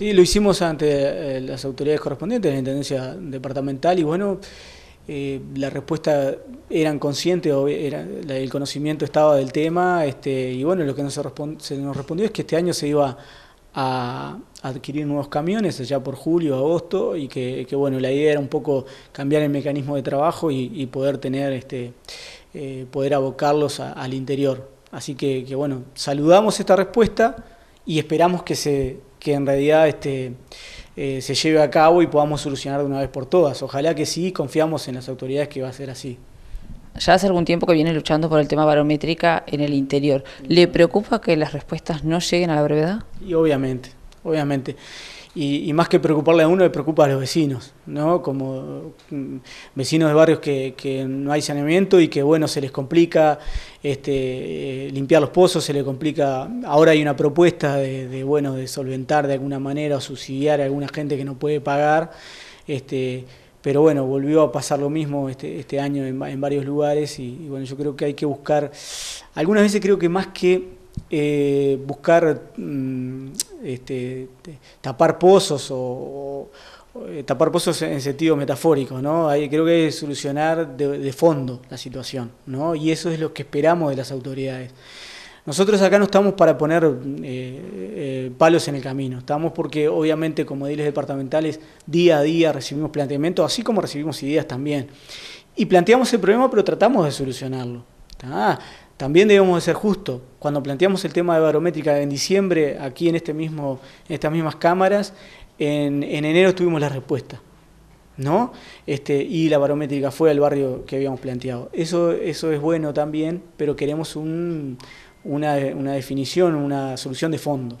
Sí, lo hicimos ante eh, las autoridades correspondientes, la Intendencia Departamental, y bueno, eh, la respuesta eran conscientes, el conocimiento estaba del tema, este, y bueno, lo que nos se nos respondió es que este año se iba a adquirir nuevos camiones allá por julio, agosto, y que, bueno, la idea era un poco cambiar el mecanismo de trabajo y, poder tener, este, eh, poder abocarlos al interior. Así que bueno, saludamos esta respuesta y esperamos que se que en realidad este, eh, se lleve a cabo y podamos solucionar de una vez por todas. Ojalá que sí, confiamos en las autoridades que va a ser así. Ya hace algún tiempo que viene luchando por el tema barométrica en el interior. ¿Le preocupa que las respuestas no lleguen a la brevedad? Y obviamente, obviamente y, más que preocuparle a uno, le preocupa a los vecinos, ¿no? Como mm, vecinos de barrios que, no hay saneamiento y que, bueno, se les complica este, eh, limpiar los pozos, se les complica... Ahora hay una propuesta de, bueno, de solventar de alguna manera o subsidiar a alguna gente que no puede pagar, este, pero bueno, volvió a pasar lo mismo este, este año en, varios lugares y, bueno, yo creo que hay que buscar, algunas veces creo que más que eh, buscar mm, este, tapar pozos o, eh, tapar pozos en sentido metafórico, ¿no? creo que hay que solucionar de, fondo la situación, ¿no? Y eso es lo que esperamos de las autoridades. Nosotros acá no estamos para poner eh, eh, palos en el camino, estamos porque obviamente como ediles departamentales día a día recibimos planteamientos, así como recibimos ideas también. Y planteamos el problema, pero tratamos de solucionarlo. Ah, también debemos de ser justos. Cuando planteamos el tema de barométrica en diciembre, aquí en, este mismo, estas mismas cámaras, en, enero tuvimos la respuesta. ¿no? Este, y la barométrica fue al barrio que habíamos planteado. Eso, eso es bueno también, pero queremos una definición, una solución de fondo.